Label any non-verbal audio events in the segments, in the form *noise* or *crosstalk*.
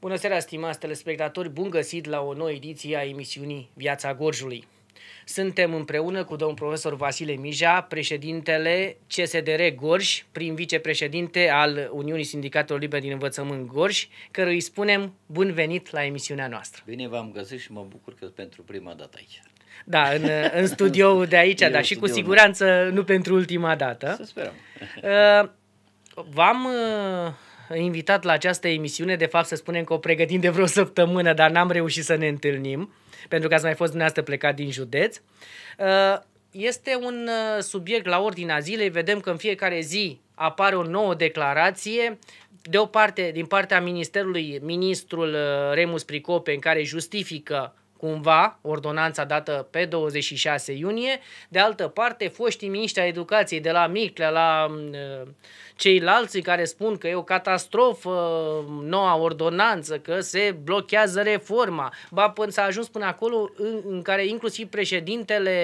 Bună seara, stimați telespectatori! Bun găsit la o nouă ediție a emisiunii Viața Gorjului. Suntem împreună cu domnul profesor Vasile Mija, președintele CSDR Gorj, prim vicepreședinte al Uniunii Sindicatelor Libere din Învățământ Gorj, cărui îi spunem bun venit la emisiunea noastră. Bine v-am găsit și mă bucur că pentru prima dată aici. Da, în, în studioul de aici, *laughs* dar și cu siguranță nu pentru ultima dată. Să sperăm. Uh, v-am uh, invitat la această emisiune. De fapt, să spunem că o pregătim de vreo *laughs* săptămână, dar n-am reușit să ne întâlnim, pentru că ați mai fost dumneavoastră plecat din județ. Uh, este un uh, subiect la ordinea zilei. Vedem că în fiecare zi apare o nouă declarație de o parte, din partea Ministerului, ministrul uh, Remus Pricope, în care justifică cumva ordonanța dată pe 26 iunie. De altă parte, foștii miniștri a educației de la Miclea la mm, ceilalți care spun că e o catastrofă noua ordonanță, că se blochează reforma. Ba, până s-a ajuns până acolo în, în care inclusiv președintele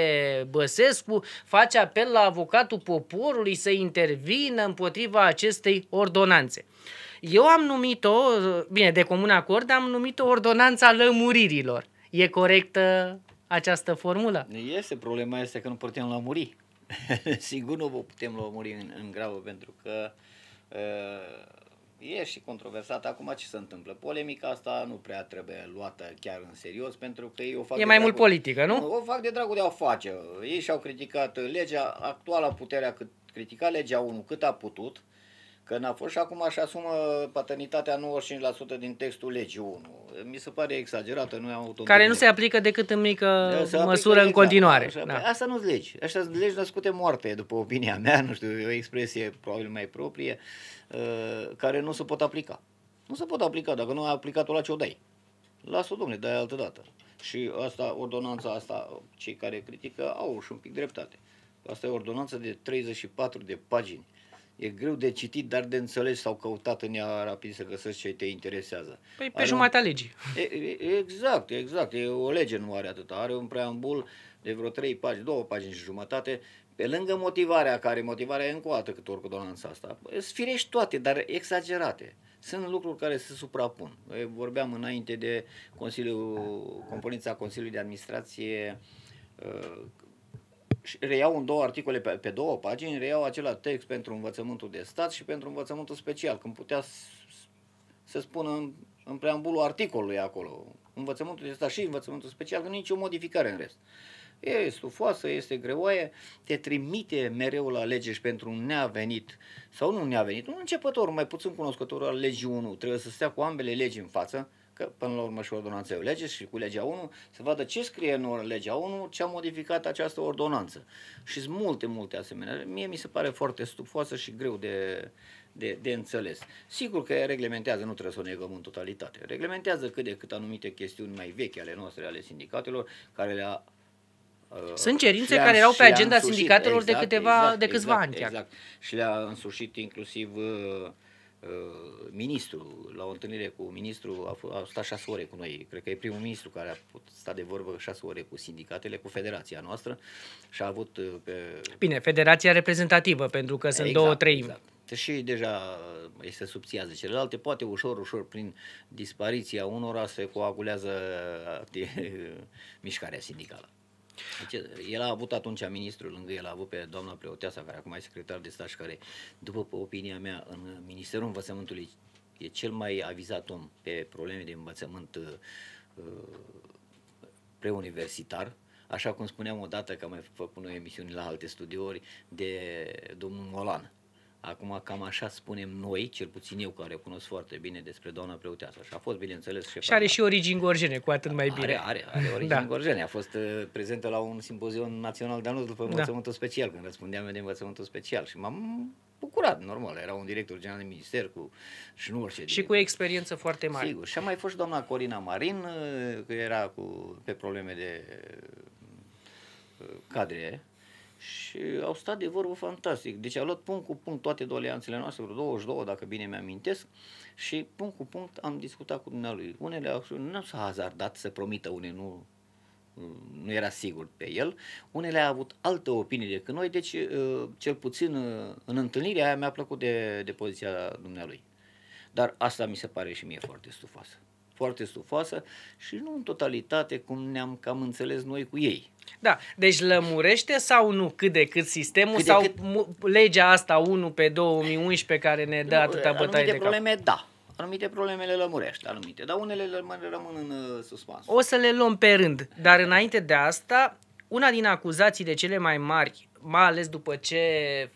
Băsescu face apel la avocatul poporului să intervină împotriva acestei ordonanțe. Eu am numit-o, bine, de comun acord, am numit-o ordonanța lămuririlor E corectă această formulă? Este, problema este că nu putem la muri. *laughs* Sigur nu putem muri în, în gravă pentru că uh, e și controversat acum ce se întâmplă. Polemica asta nu prea trebuie luată chiar în serios pentru că ei o fac... E mai dragul, mult politică, nu? O fac de dragul de a o face. Ei și-au criticat legea, actuala puterea cât critica legea 1 cât a putut, uh, că n-a fost și acum își asumă paternitatea 95% din textul legii 1. Mi se pare exagerată, nu am Care nu se aplică decât în mică se măsură în exact, continuare. Da. Asta nu-s legi. Așa sunt legi născute moarte, după opinia mea, nu știu, o expresie probabil mai proprie, ă, care nu se pot aplica. Nu se pot aplica. Dacă nu ai aplicat-o, la ce o dai? Lasă-o, domnule, dai altă dată. Și asta, ordonanța asta, cei care critică au și un pic dreptate. Asta e ordonanță de 34 de pagini e greu de citit, dar de înțeles sau căutat în ea rapid să găsești ce te interesează. Păi pe jumătate un... legii. E, exact, exact. E o lege, nu are atâta. Are un preambul de vreo trei pagini, două pagini și jumătate, pe lângă motivarea care, motivarea e încă o dată cât ordonanța asta, sfirești toate, dar exagerate. Sunt lucruri care se suprapun. vorbeam înainte de Consiliul, da. componența Consiliului de Administrație uh, reiau în două articole pe, pe două pagini, reiau acela text pentru învățământul de stat și pentru învățământul special, când putea să spună în, în preambulul articolului acolo, învățământul de stat și învățământul special, că nicio modificare în rest. E stufoasă, este greoaie, te trimite mereu la lege și pentru un neavenit sau nu un neavenit, un începător mai puțin cunoscător al legii 1, trebuie să stea cu ambele legi în față, că până la urmă și ordonanța e o lege și cu legea 1, să vadă ce scrie în legea 1, ce a modificat această ordonanță. Și sunt multe, multe asemenea. Mie mi se pare foarte stufoasă și greu de, de, de înțeles. Sigur că reglementează, nu trebuie să o negăm în totalitate, reglementează cât de cât anumite chestiuni mai vechi ale noastre, ale sindicatelor, care le-a uh, sunt cerințe care erau pe agenda sindicatelor exact, de, câteva, exact, de câțiva exact, ani. Exact. Și le-a însușit inclusiv uh, Uh, ministru, la o întâlnire cu ministru, a, a stat șase ore cu noi. Cred că e primul ministru care a stat de vorbă șase ore cu sindicatele, cu federația noastră și a avut... Uh, pe... Bine, federația reprezentativă, pentru că sunt exact, două treimi. Exact și deja se subțiază celelalte, poate ușor, ușor, prin dispariția unora se coagulează uh, *laughs* mișcarea sindicală. Deci, el a avut atunci ministrul lângă el, a avut pe doamna Pleoteasa, care acum e secretar de stat și care, după opinia mea, în Ministerul Învățământului e cel mai avizat om pe probleme de învățământ uh, preuniversitar, așa cum spuneam odată, că am mai făcut noi emisiuni la alte studiouri, de domnul Molan. Acum cam așa spunem noi, cel puțin eu care o cunosc foarte bine despre doamna preoteasă. Și a fost, bineînțeles, șefa. Și are și origini gorjene, cu atât mai bine. Are, are, are origini da. gorjene. A fost uh, prezentă la un simpozion național de anul după da. învățământul da. special, când răspundeam de învățământul special. Și m-am bucurat, normal. Era un director general de minister cu și nu orice. Și director. cu experiență foarte mare. Sigur. Și a mai fost și doamna Corina Marin, uh, că era cu, pe probleme de uh, cadre și au stat de vorbă fantastic. Deci a luat punct cu punct toate doleanțele noastre, vreo 22, dacă bine mi-amintesc, și punct cu punct am discutat cu dumnealui. Unele spus, nu s-a hazardat să promită, unele nu nu era sigur pe el. Unele a avut alte opinie decât noi, deci uh, cel puțin uh, în întâlnirea aia mi-a plăcut de, de poziția dumnealui. Dar asta mi se pare și mie foarte stufoasă foarte stufoasă și nu în totalitate cum ne-am cam înțeles noi cu ei. Da, deci lămurește sau nu cât de cât sistemul cât de sau cât... legea asta 1 pe 2011 care ne dă atâta bătaie de cap? probleme, da. Anumite probleme le lămurește, anumite, dar unele le rămân în uh, suspans. O să le luăm pe rând, dar înainte de asta, una din acuzații de cele mai mari mai ales după ce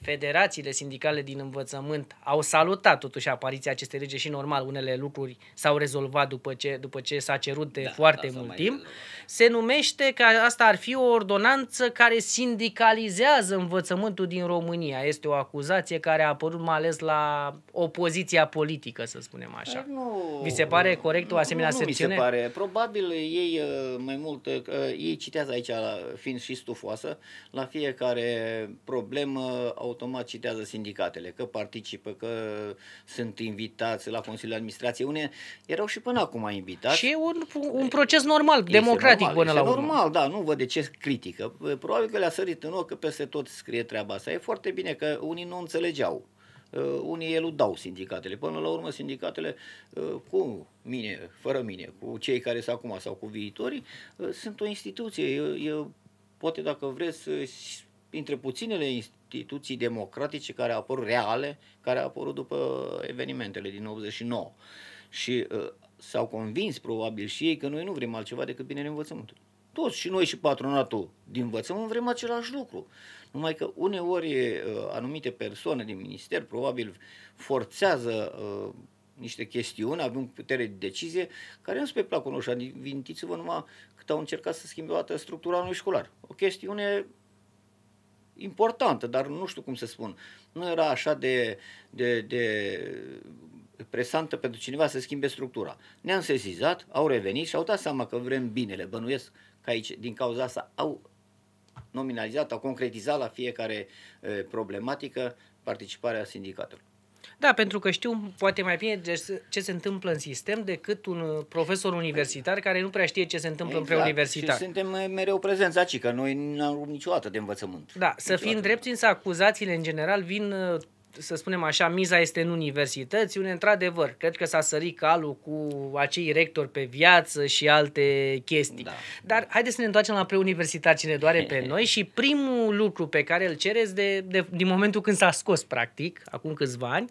federațiile sindicale din învățământ au salutat totuși apariția acestei lege și normal unele lucruri s-au rezolvat după ce, după ce s-a cerut de da, foarte da, mult timp. Rezolvat se numește că asta ar fi o ordonanță care sindicalizează învățământul din România. Este o acuzație care a apărut mai ales la opoziția politică, să spunem așa. Păi nu, vi se pare corect o asemenea nu, nu mi se pare. Probabil ei uh, mai mult, uh, ei citează aici, fiind și stufoasă, la fiecare problemă automat citează sindicatele, că participă, că sunt invitați la Consiliul Administrației. Une erau și până acum invitați. Și e un, un proces normal, democratic critic normal, la urmă. normal, da, nu văd de ce critică. Probabil că le-a sărit în ochi că peste tot scrie treaba asta. E foarte bine că unii nu înțelegeau. Uh, unii eludau sindicatele. Până la urmă, sindicatele uh, cu mine, fără mine, cu cei care sunt acum sau cu viitorii, uh, sunt o instituție. Eu eu, poate dacă vreți, între puținele instituții democratice care au apărut reale, care au apărut după evenimentele din 89. Și uh, s-au convins probabil și ei că noi nu vrem altceva decât binele învățământului. Toți și noi și patronatul din învățământ vrem același lucru. Numai că uneori uh, anumite persoane din minister probabil forțează uh, niște chestiuni, avem putere de decizie, care nu sunt pe placul nostru. Adivintiți-vă numai cât au încercat să schimbe o dată structura unui școlar. O chestiune importantă, dar nu știu cum să spun. Nu era așa de, de, de presantă pentru cineva să schimbe structura. Ne-am sesizat, au revenit și au dat seama că vrem binele. Bănuiesc că aici, din cauza asta, au nominalizat, au concretizat la fiecare e, problematică participarea sindicatelor. Da, pentru că știu poate mai bine ce se întâmplă în sistem decât un uh, profesor universitar care nu prea știe ce se întâmplă exact. în preuniversitar. Și suntem mereu prezenți aici, că noi nu am niciodată de învățământ. Da, niciodată. să fim drept, însă acuzațiile în general vin uh, să spunem așa, miza este în universități, unde, într-adevăr, cred că s-a sărit calul cu acei rectori pe viață și alte chestii. Da. Dar haideți să ne întoarcem la preuniversitar, cine doare pe *laughs* noi și primul lucru pe care îl cereți de, de, din momentul când s-a scos, practic, acum câțiva ani,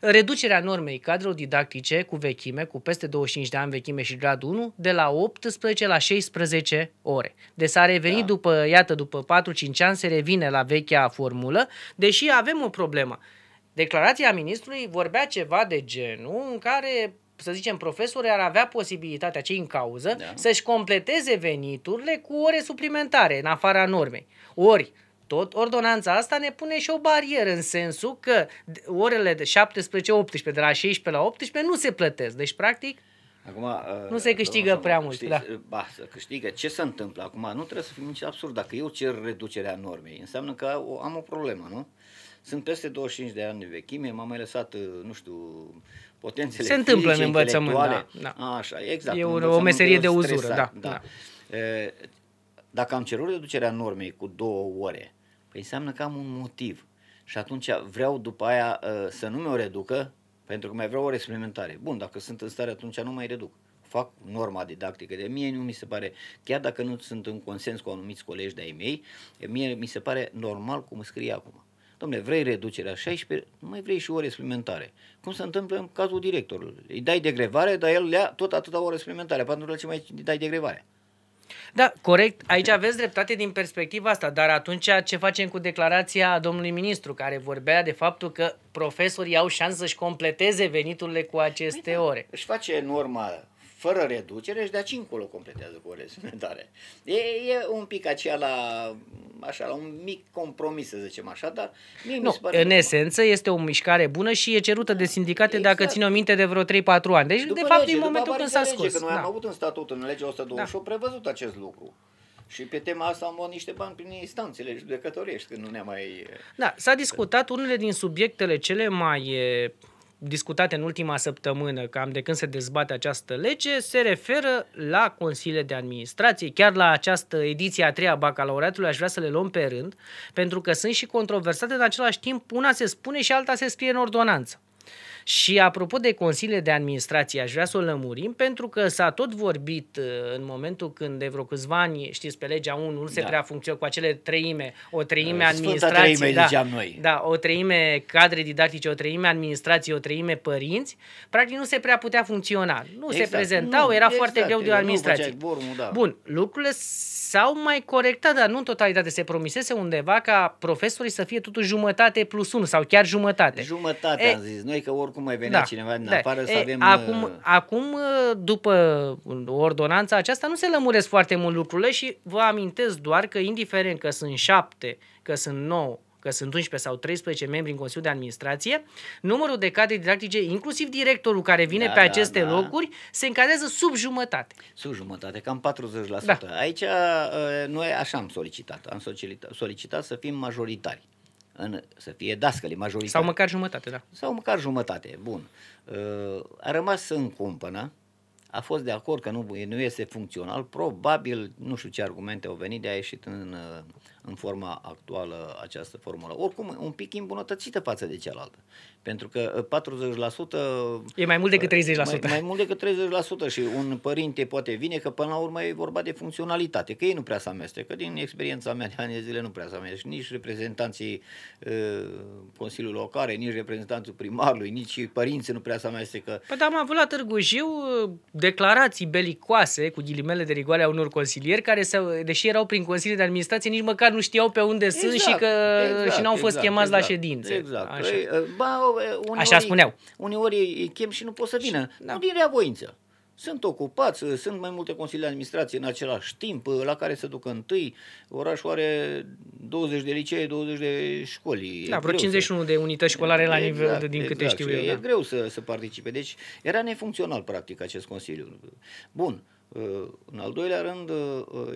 reducerea normei cadrelor didactice cu vechime, cu peste 25 de ani vechime și gradul 1, de la 18 la 16 ore. Deci s-a revenit da. după, iată, după 4-5 ani, se revine la vechea formulă, deși avem o problemă. Declarația ministrului vorbea ceva de genul în care să zicem, profesorii ar avea posibilitatea, cei în cauză, da. să-și completeze veniturile cu ore suplimentare, în afara normei. Ori, tot ordonanța asta ne pune și o barieră în sensul că orele de 17-18, de la 16 la 18, nu se plătesc. Deci, practic, Acum, uh, nu se câștigă domnul, prea mult. Știți, da. ba, să câștigă. Ce se întâmplă acum? Nu trebuie să fim nici absurd. Dacă eu cer reducerea normei, înseamnă că am o problemă, nu? Sunt peste 25 de ani de vechime, m-am mai lăsat, uh, nu știu, potențele Se întâmplă în învățământ, da, da. Așa, exact. E o, o meserie de uzură, stresat, da. da. da. E, dacă am cerut reducerea normei cu două ore, păi înseamnă că am un motiv. Și atunci vreau după aia uh, să nu mi-o reducă, pentru că mai vreau ore suplimentare. Bun, dacă sunt în stare, atunci nu mai reduc fac norma didactică de mie, nu mi se pare, chiar dacă nu sunt în consens cu anumiți colegi de-ai mei, mie mi se pare normal cum scrie acum. Domne, vrei reducerea 16, mai vrei și ore suplimentare. Cum se întâmplă în cazul directorului? Îi dai degrevare, dar el le ia tot atâta ore suplimentare, pentru că ce mai dai degrevare. Da, corect. Aici aveți dreptate din perspectiva asta, dar atunci ce facem cu declarația domnului ministru, care vorbea de faptul că profesorii au șansă să-și completeze veniturile cu aceste Uite, păi da, ore? Își face norma fără reducere și de aici încolo completează cu o suplimentare. E, e un pic aceea la, așa, la un mic compromis, să zicem așa, dar mie nu, mi se pare... În esență bun. este o mișcare bună și e cerută de sindicate, exact. dacă ține o minte, de vreo 3-4 ani. Deci, după de fapt, lege, din momentul când s-a scos. Că noi da. am avut în statut, în legea 128, da. prevăzut acest lucru. Și pe tema asta am luat niște bani prin instanțele judecătorești, când nu ne-am mai... Da, s-a discutat unele din subiectele cele mai discutate în ultima săptămână, cam de când se dezbate această lege, se referă la consiliile de administrație. Chiar la această ediție a treia a bacalaureatului aș vrea să le luăm pe rând, pentru că sunt și controversate, în același timp una se spune și alta se scrie în ordonanță. Și apropo de consiliile de administrație, aș vrea să o lămurim, pentru că s-a tot vorbit uh, în momentul când de vreo câțiva ani, știți, pe legea 1 nu se da. prea funcționează cu acele treime, o treime uh, administrație, treime, da, ziceam noi. da, o treime cadre didactice, o treime administrație, o treime părinți, practic nu se prea putea funcționa. Nu exact. se prezentau, nu, era exact, foarte greu de o administrație. Bormul, da. Bun, lucrurile s-au mai corectat, dar nu în totalitate. Se promisese undeva ca profesorii să fie totuși jumătate plus 1 sau chiar jumătate. Jumătate, e, am zis. Noi că oricum oricum mai venea da, cineva din da. afară să Ei, avem... Acum, uh, acum, după ordonanța aceasta, nu se lămuresc foarte mult lucrurile și vă amintesc doar că, indiferent că sunt șapte, că sunt nouă, că sunt 11 sau 13 membri în Consiliul de Administrație, numărul de cadre didactice, inclusiv directorul care vine da, pe da, aceste da, da. locuri, se încadrează sub jumătate. Sub jumătate, cam 40%. Da. Aici uh, noi așa am solicitat. Am solicitat, solicitat să fim majoritari în, să fie dascăli majoritate. Sau măcar jumătate, da. Sau măcar jumătate, bun. Uh, a rămas în cumpănă, a fost de acord că nu, nu este funcțional, probabil, nu știu ce argumente au venit, de a ieșit în uh, în forma actuală această formulă. Oricum, un pic îmbunătățită față de cealaltă. Pentru că 40%... Uh, e mai mult decât 30%. Uh, mai, mai mult decât 30% și un părinte poate vine că până la urmă e vorba de funcționalitate, că ei nu prea se amestecă. Din experiența mea de ani de zile nu prea se amestecă. Nici reprezentanții uh, Consiliului Locare, nici reprezentanții primarului, nici părinții nu prea se amestecă. Păi am avut la Târgu Jiu uh, declarații belicoase, cu ghilimele de rigoare a unor consilieri, care, se, deși erau prin Consiliul de Administrație, nici măcar nu știau pe unde exact, sunt și exact, că exact, și n-au exact, fost chemați exact, la ședințe. Exact. Așa, păi, ă, ba, ă, uneori, așa spuneau. Uneori îi chem și nu pot să vină. Și, da. Nu din rea voință. Sunt ocupați, ă, sunt mai multe consilii de administrație în același timp, la care se duc întâi. Orașul are 20 de licee, 20 de școli. Da, vreo 51 să... de unități școlare la nivel exact, de, din exact, câte știu eu. E da. greu să, să participe. Deci era nefuncțional, practic, acest consiliu. Bun. În al doilea rând,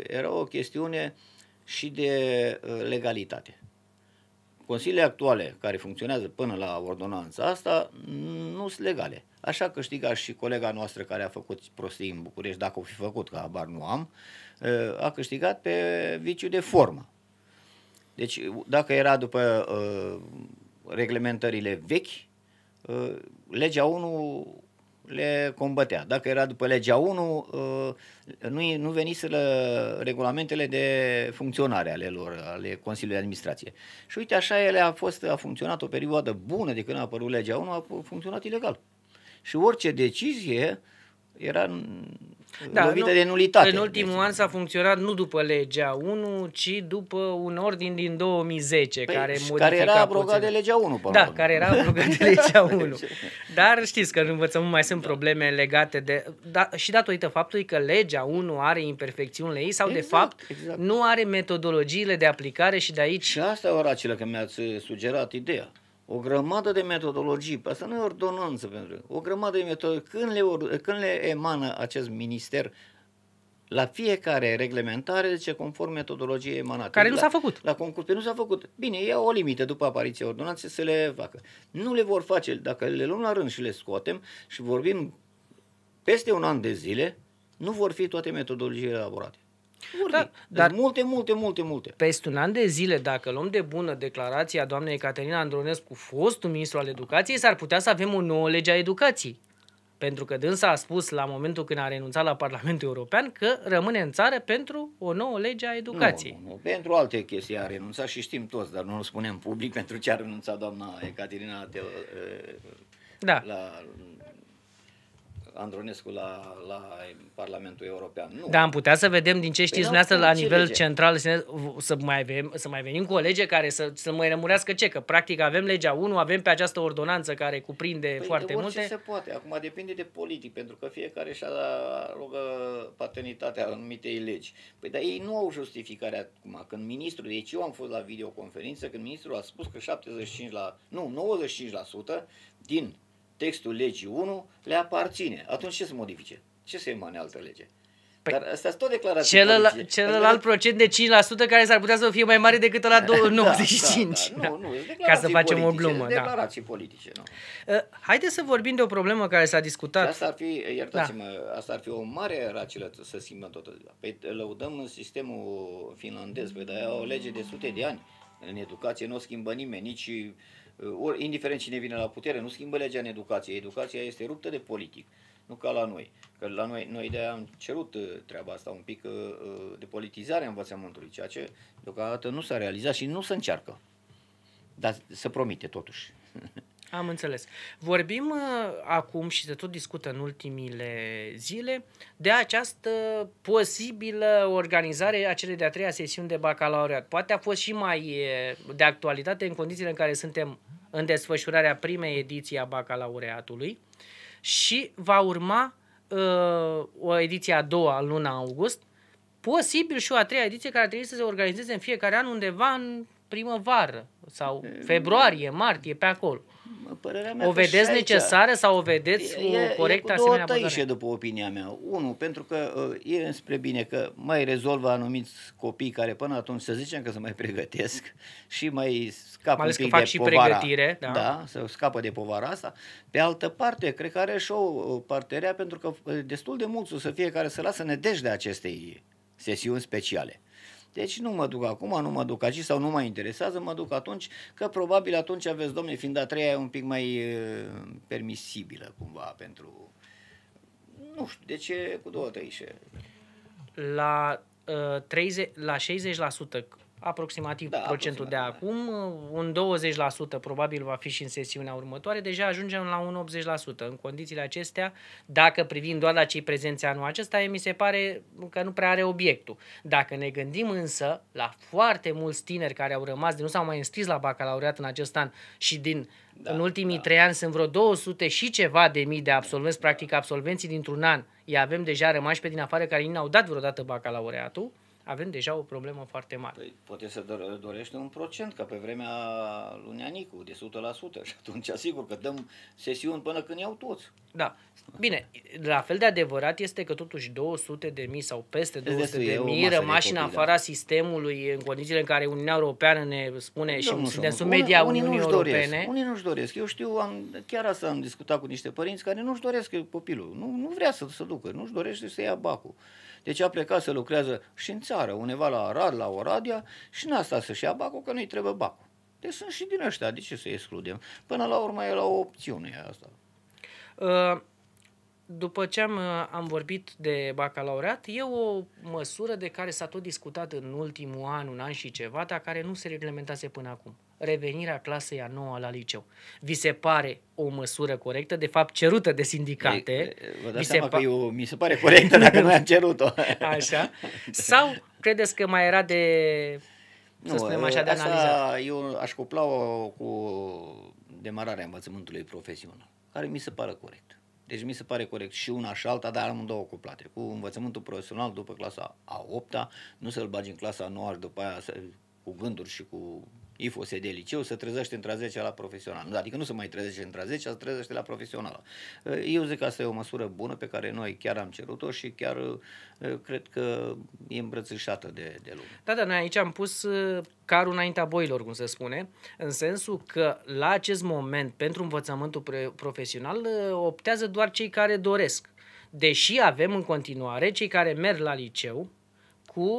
era o chestiune uh, și de uh, legalitate. Consiliile actuale care funcționează până la ordonanța asta nu sunt legale. Așa câștiga și colega noastră care a făcut prostii în București, dacă o fi făcut, că abar nu am, uh, a câștigat pe viciu de formă. Deci dacă era după uh, reglementările vechi, legea 1 le combătea. Dacă era după legea 1, uh, nu, nu veniseră regulamentele de funcționare ale lor, ale Consiliului de Administrație. Și uite, așa ele a, fost, a funcționat o perioadă bună de când a apărut legea 1, a funcționat ilegal. Și orice decizie era da, lovită nu, de nulitate. În ultimul an s-a funcționat nu după legea 1, ci după un ordin din 2010 păi, care modifica care era abrogat puțin. de legea 1. pe da, care era abrogat de legea 1. *laughs* Dar știți că în învățământ mai sunt da. probleme legate de... Da, și datorită faptului că legea 1 are imperfecțiunile ei sau exact, de fapt exact. nu are metodologiile de aplicare și de aici... Și asta, Oracile, că mi-ați sugerat ideea o grămadă de metodologii, asta nu e ordonanță pentru o grămadă de metodologii, când le, când le emană acest minister la fiecare reglementare, zice, conform metodologiei emanate. Care nu s-a făcut. La, la concurs, nu s-a făcut. Bine, e o limită după apariția ordonanței să le facă. Nu le vor face, dacă le luăm la rând și le scoatem și vorbim peste un an de zile, nu vor fi toate metodologiile elaborate. Da, deci dar multe, multe, multe, multe. Peste un an de zile, dacă luăm de bună declarația doamnei Caterina Andronescu, fostul ministru al educației, s-ar putea să avem o nouă lege a educației. Pentru că dânsa a spus la momentul când a renunțat la Parlamentul European că rămâne în țară pentru o nouă lege a educației. Nu, nu, nu. Pentru alte chestii a renunțat și știm toți, dar nu o spunem public *laughs* pentru ce a renunțat doamna Caterina la. da. la Andronescu la, la Parlamentul European. Nu. Dar am putea să vedem din ce păi știți păi dumneavoastră la nivel lege? central să mai, avem, să mai venim cu o lege care să, să mai rămurească ce? Că practic avem legea 1, avem pe această ordonanță care cuprinde păi foarte multe. se poate. Acum depinde de politic, pentru că fiecare și-a rogă paternitatea anumitei legi. Păi dar ei nu au justificarea acum. Când ministrul, deci eu am fost la videoconferință, când ministrul a spus că 75 la, nu, 95% din textul legii 1 le aparține. Atunci ce să modifice? Ce se emane altă lege? Păi Dar asta sunt tot declarații celălalt, celălalt procent de 5% care s-ar putea să fie mai mare decât la 95. *laughs* Da, da, *laughs* da, da. Nu, nu, Ca să facem politice, o glumă. Da. Declarații da. politice. Nu. Ă, haideți să vorbim de o problemă care s-a discutat. Asta ar fi, da. asta ar fi o mare racilă să schimbăm toată ziua. Păi lăudăm în sistemul finlandez, păi dar e o lege de sute de ani. În educație nu o schimbă nimeni, nici Ă, ori, indiferent cine vine la putere, nu schimbă legea în educație. Educația este ruptă de politic, nu ca la noi. Că la noi, noi de am cerut ă, treaba asta, un pic ă, de politizare a învățământului, ceea ce deocamdată nu s-a realizat și nu se încearcă. Dar se promite totuși. *laughs* Am înțeles. Vorbim uh, acum și se tot discută în ultimile zile de această posibilă organizare a celei de-a treia sesiuni de bacalaureat. Poate a fost și mai uh, de actualitate în condițiile în care suntem în desfășurarea primei ediții a bacalaureatului și va urma uh, o ediție a doua în luna august, posibil și o a treia ediție care trebuie să se organizeze în fiecare an undeva în primăvară sau mm. februarie, martie, pe acolo părerea mea. O vedeți necesară sau o vedeți e, corectă asemenea abordare? după opinia mea. Unu, pentru că uh, e înspre bine că mai rezolvă anumiți copii care până atunci să zicem că se mai pregătesc *laughs* și mai scapă mai un pic că fac de și povara. pregătire, da. da, să scapă de povara asta. Pe altă parte, cred că are și o uh, parterea pentru că uh, destul de mulți o să fie care să lasă nedejdea acestei sesiuni speciale. Deci nu mă duc acum, nu mă duc aici sau nu mă interesează, mă duc atunci, că probabil atunci aveți, domne, fiind a treia e un pic mai permisibilă cumva pentru... Nu știu, de deci ce cu două, tăișe? La, uh, ă, 30, la 60% aproximativ da, procentul aproximativ, de da. acum, un 20% probabil va fi și în sesiunea următoare, deja ajungem la un 80%. În condițiile acestea, dacă privim doar la cei prezenți anul acesta, mi se pare că nu prea are obiectul. Dacă ne gândim însă la foarte mulți tineri care au rămas, de nu s-au mai înscris la bacalaureat în acest an și din da, în ultimii da. trei ani sunt vreo 200 și ceva de mii de absolvenți, practic absolvenții dintr-un an, i avem deja rămași pe din afară care nu au dat vreodată bacalaureatul, avem deja o problemă foarte mare. Păi, poate să dorește un procent, ca pe vremea lui Neanicu, de 100%, *laughs* și atunci asigur că dăm sesiuni până când iau toți. Da. Bine, la fel de adevărat este că totuși 200 de mii sau peste 200 de mii rămași în da. afara da. sistemului în condițiile în care Uniunea Europeană ne spune păi și nu suntem sub media unii, Uniunii unii Europene. Doresc, unii nu-și doresc. Eu știu, am, chiar asta am discutat cu niște părinți care nu-și doresc copilul. Nu, nu vrea să se ducă, nu-și dorește să ia bacul. Deci a plecat să lucrează și în țară, undeva la Arad, la Oradia, și n-a stat să-și ia bacul, că nu-i trebuie bacul. Deci sunt și din ăștia, de ce să excludem? Până la urmă e la o opțiune asta. Uh după ce am, am vorbit de bacalaureat, e o măsură de care s-a tot discutat în ultimul an, un an și ceva, dar care nu se reglementase până acum revenirea clasei a nouă la liceu. Vi se pare o măsură corectă, de fapt cerută de sindicate? E, vă dați se pa- că eu, mi se pare corectă dacă noi am cerut-o. *laughs* Așa. Sau credeți că mai era de, să nu, spunem așa, de analizat? Eu aș cupla o cu demararea învățământului profesional, care mi se pare corect. Deci mi se pare corect și una și alta, dar am două cuplate. Cu învățământul profesional după clasa a 8-a, nu să-l bagi în clasa a 9 și după aia să, cu gânduri și cu IFOS de liceu, să trezește într-a 10 la profesional. Adică nu se mai trezește într-a 10, să trezește la profesional. Eh, eu zic că asta e o măsură bună pe care noi chiar am cerut-o și chiar eh, cred că e îmbrățișată de, de lume. Da, da, noi aici am pus eh, carul înaintea boilor, cum se spune, în sensul că la acest moment, pentru învățământul profesional, optează doar cei care doresc. Deși avem în continuare cei care merg la liceu cu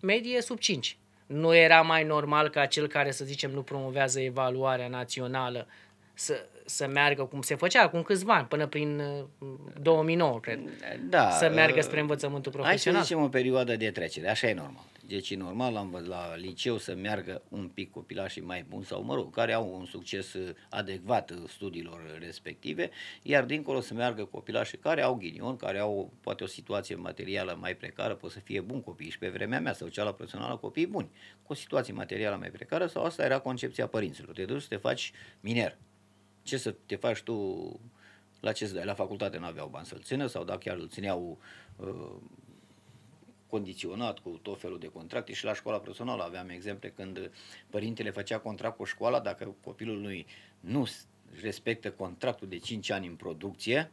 medie sub 5 nu era mai normal ca cel care, să zicem, nu promovează evaluarea națională să, să meargă cum se făcea acum câțiva ani, până prin 2009, uh, cred, da, să meargă uh, spre învățământul profesional. Hai să zicem o perioadă de trecere, așa e normal. Deci e normal la, la liceu să meargă un pic copilașii mai buni sau, mă rog, care au un succes adecvat studiilor respective, iar dincolo să meargă copilașii care au ghinion, care au poate o situație materială mai precară, pot să fie bun copii și pe vremea mea sau cea la profesională copii buni, cu o situație materială mai precară sau asta era concepția părinților. Te duci să te faci miner. Ce să te faci tu la ce să dai? La facultate nu aveau bani să-l țină sau dacă chiar îl țineau uh, condiționat cu tot felul de contracte și la școala profesională aveam exemple când părintele făcea contract cu școala, dacă copilul lui nu respectă contractul de 5 ani în producție,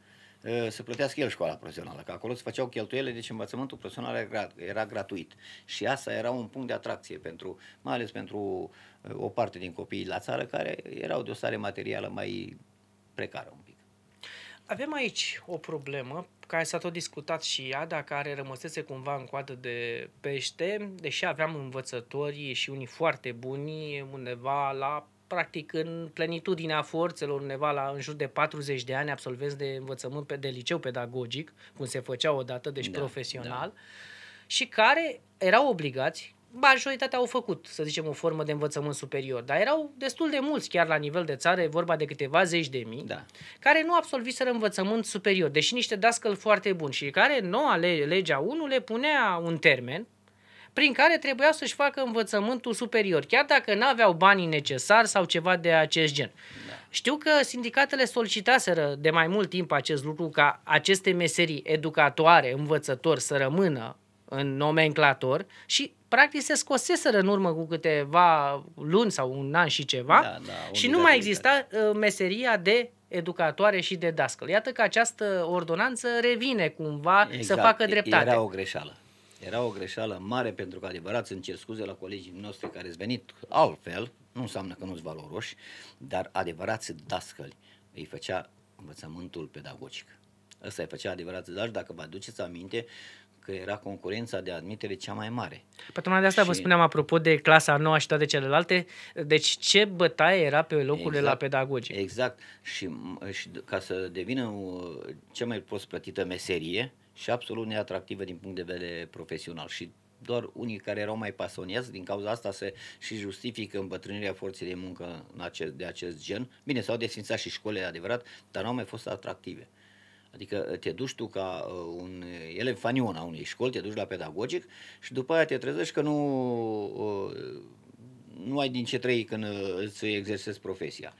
ă, să plătească el școala profesională, că acolo se făceau cheltuiele, deci învățământul profesional era, era gratuit. Și asta era un punct de atracție, pentru, mai ales pentru ă, o parte din copiii la țară care erau de o stare materială mai precară un pic avem aici o problemă care s-a tot discutat și ea, dar care rămăsese cumva în coadă de pește, deși aveam învățători și unii foarte buni, undeva la practic în plenitudinea forțelor, undeva la în jur de 40 de ani, absolvenți de învățământ de liceu pedagogic, cum se făcea odată, deci da, profesional, da. și care erau obligați majoritatea au făcut, să zicem, o formă de învățământ superior, dar erau destul de mulți chiar la nivel de țară, e vorba de câteva zeci de mii, da. care nu absolviseră învățământ superior, deși niște dascăl foarte buni și care noua le- legea 1 le punea un termen prin care trebuiau să-și facă învățământul superior, chiar dacă nu aveau banii necesari sau ceva de acest gen. Da. Știu că sindicatele solicitaseră de mai mult timp acest lucru ca aceste meserii educatoare, învățători să rămână în nomenclator și practic se scoseseră în urmă cu câteva luni sau un an și ceva da, da, și nu mai exista uh, meseria de educatoare și de dascăl. Iată că această ordonanță revine cumva exact. să facă dreptate. Era o greșeală. Era o greșeală mare pentru că adevărat sunt cer scuze la colegii noștri care ați venit altfel, nu înseamnă că nu-s valoroși, dar adevărați dascăli îi făcea învățământul pedagogic. Ăsta îi făcea adevărat dar dacă vă aduceți aminte, că era concurența de admitere cea mai mare. Păi tocmai de asta și... vă spuneam apropo de clasa nouă, și toate celelalte, deci ce bătaie era pe locurile exact, la pedagogie? Exact, și, și ca să devină uh, cea mai prost plătită meserie și absolut neatractivă din punct de vedere profesional și doar unii care erau mai pasoniați, din cauza asta se și justifică îmbătrânirea forței de muncă în acest, de acest gen. Bine, s-au desfințat și școlile, adevărat, dar nu au mai fost atractive. Adică uh, te duci tu ca uh, un uh, elev fanion a unei școli, te duci la pedagogic și după aia te trezești că nu, nu ai din ce trăi când îți exersezi profesia.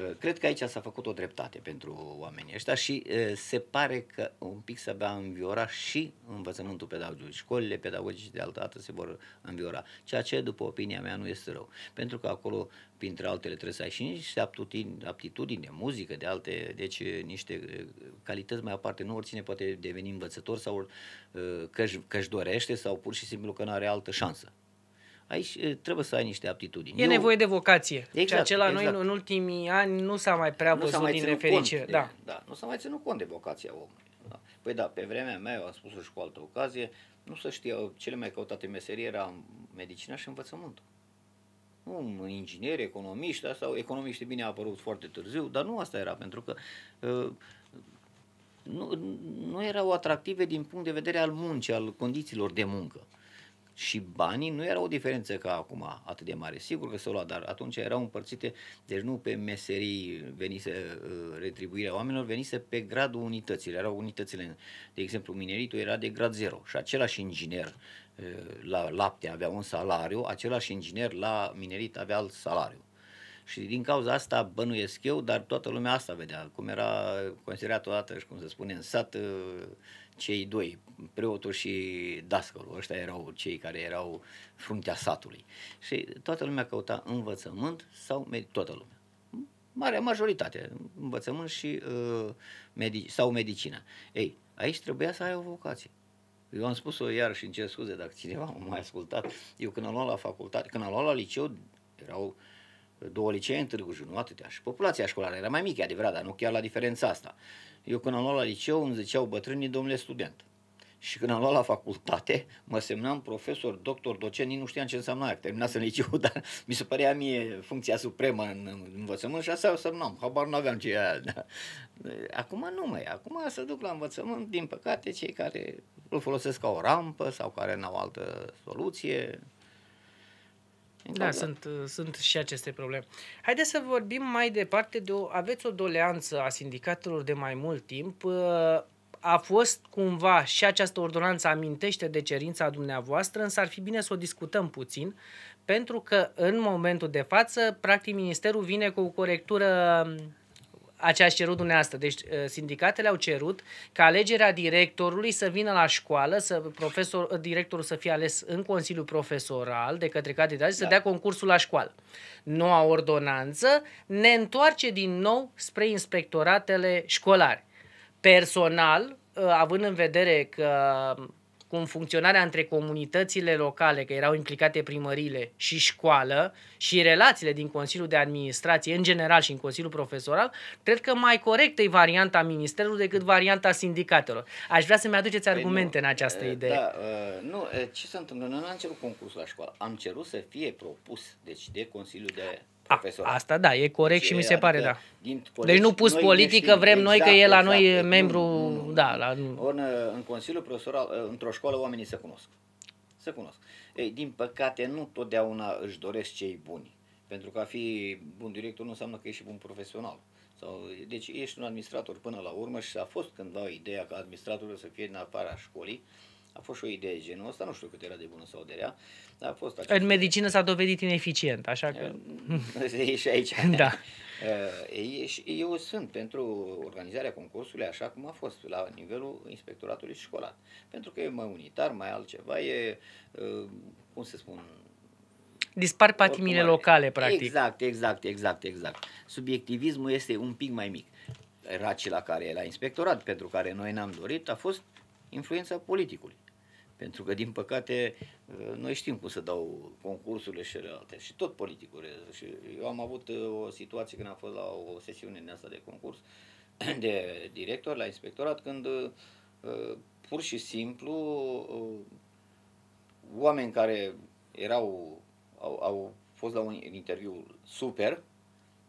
Uh, cred că aici s-a făcut o dreptate pentru oamenii ăștia și uh, se pare că un pic se va înviora și învățământul pedagogic. Școlile pedagogice de altă dată se vor înviora, ceea ce, după opinia mea, nu este rău. Pentru că acolo, printre altele, trebuie să ai și niște aptitudini, aptitudini de muzică, de alte, deci uh, niște calități mai aparte. Nu oricine poate deveni învățător sau că își dorește sau pur și simplu că nu are altă șansă. Aici trebuie să ai niște aptitudini. E Eu... nevoie de vocație. Exact, ceea ce la exact. noi în ultimii ani nu s-a mai prea văzut mai din nefericire. Da. da, nu s-a mai ținut cont de vocația omului. Da. Păi da, pe vremea mea, am spus-o și cu altă ocazie, nu se știa, cele mai căutate meserii era medicina și învățământul. Nu inginer, economiști, sau economiști bine a apărut foarte târziu, dar nu asta era, pentru că uh, nu, nu erau atractive din punct de vedere al muncii, al condițiilor de muncă și banii nu era o diferență ca acum atât de mare. Sigur că s-au luat, dar atunci erau împărțite, deci nu pe meserii venise uh, retribuirea oamenilor, venise pe gradul unităților. Erau unitățile, de exemplu, mineritul era de grad 0 și același inginer uh, la lapte avea un salariu, același inginer la minerit avea alt salariu. Și din cauza asta bănuiesc eu, dar toată lumea asta vedea, cum era considerat odată și cum se spune în sat, ă, cei doi, preotul și dascălul, ăștia erau cei care erau fruntea satului. Și toată lumea căuta învățământ sau medic- toată lumea. Marea majoritate, învățământ și uh, ă, medic- sau medicină. Ei, aici trebuia să ai o vocație. Eu am spus-o iar și încerc scuze dacă cineva m-a mai ascultat. Eu când am luat la facultate, când am luat la liceu, erau uh, două licee în Târgu Jiu, nu atâtea. Și populația școlară era mai mică, adevărat, dar nu chiar la diferența asta. Eu când am luat la liceu îmi ziceau bătrânii domnule student. Și când am luat la facultate, mă semnam profesor, doctor, docent, nici nu știam ce înseamnă aia. în *laughs* liceu, dar mi se părea mie funcția supremă în învățământ și asta o semnam. Habar nu aveam ce aia. Da. *laughs* Acum nu mai Acum să duc la învățământ, din păcate, cei care îl folosesc ca o rampă sau care n-au altă soluție, da, exact. sunt, uh, sunt și aceste probleme. Haideți să vorbim mai departe de o, aveți o doleanță a sindicatelor de mai mult timp. Uh, a fost cumva și această ordonanță amintește de cerința dumneavoastră, însă ar fi bine să o discutăm puțin, pentru că în momentul de față, practic, Ministerul vine cu o corectură um, a ce cerut dumneavoastră. Deci uh, sindicatele au cerut ca alegerea directorului să vină la școală, să profesor, uh, directorul să fie ales în Consiliul Profesoral de către candidați, da. să dea concursul la școală. Noua ordonanță ne întoarce din nou spre inspectoratele școlare. Personal, uh, având în vedere că cum funcționarea între comunitățile locale, că erau implicate primările și școală, și relațiile din Consiliul de Administrație în general și în Consiliul Profesoral, cred că mai corectă e varianta Ministerului decât varianta sindicatelor. Aș vrea să-mi aduceți argumente păi nu, în această da, idee. Da, nu, ce se întâmplă? Noi nu am cerut concursul la școală. Am cerut să fie propus, deci de Consiliul de profesor. A, asta da, e corect ce, și mi se pare, adică, da. Deci nu pus politică, vrem exact, noi că e la exact, noi exact, membru, nu, nu, nu. da. La... În, în Consiliul Profesoral, ă, într-o școală, oamenii se cunosc. Se cunosc. Ei, din păcate, nu totdeauna își doresc cei buni. Pentru că a fi bun director nu înseamnă că ești și bun profesional. Sau, deci ești un administrator până la urmă și a fost cândva ideea că administratorul să fie din afara școlii, uh, a fost și o idee genul ăsta, nu știu cât era de bună sau de rea, dar a fost acest... În medicină s-a dovedit ineficient, așa că... E și aici. *laughs* da. Eu sunt pentru organizarea concursului așa cum a fost la nivelul inspectoratului școlar. Pentru că e mai unitar, mai altceva, e, cum să spun, Dispar patimile locale, practic. Exact, exact, exact, exact. Subiectivismul este un pic mai mic. Racila care e la inspectorat, pentru care noi n am dorit, a fost influența politicului. Pentru că, din păcate, noi știm cum să dau concursurile și celelalte. Și tot politicul. Și eu am avut uh, o situație când am fost la o sesiune din asta de concurs, *clears throat* de director la inspectorat, când uh, pur și simplu uh, oameni care erau, au, au fost la un interviu super,